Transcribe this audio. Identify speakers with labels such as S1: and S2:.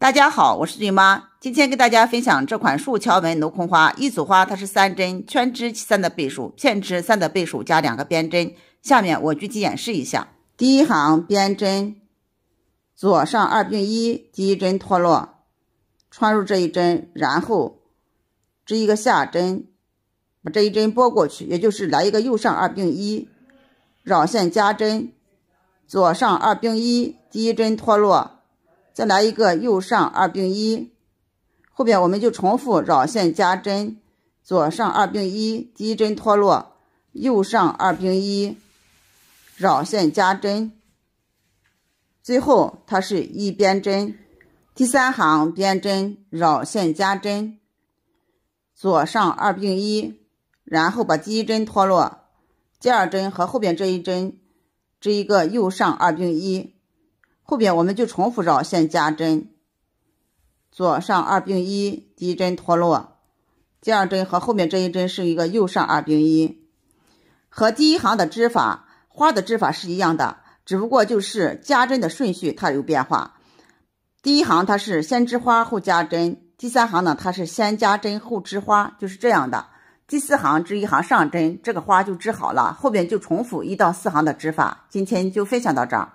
S1: 大家好，我是俊妈，今天跟大家分享这款竖条纹镂空花。一组花它是三针圈织三的倍数，片织三的倍数加两个边针。下面我具体演示一下。第一行边针，左上二并一，第一针脱落，穿入这一针，然后织一个下针，把这一针拨过去，也就是来一个右上二并一，绕线加针，左上二并一，第一针脱落。再来一个右上二并一，后边我们就重复绕线加针，左上二并一，第一针脱落，右上二并一，绕线加针，最后它是一边针，第三行边针绕线加针，左上二并一，然后把第一针脱落，第二针和后边这一针织一个右上二并一。后边我们就重复绕线加针，左上二并一，第一针脱落，第二针和后面这一针是一个右上二并一，和第一行的织法花的织法是一样的，只不过就是加针的顺序它有变化。第一行它是先织花后加针，第三行呢它是先加针后织花，就是这样的。第四行织一行上针，这个花就织好了，后边就重复一到四行的织法。今天就分享到这儿。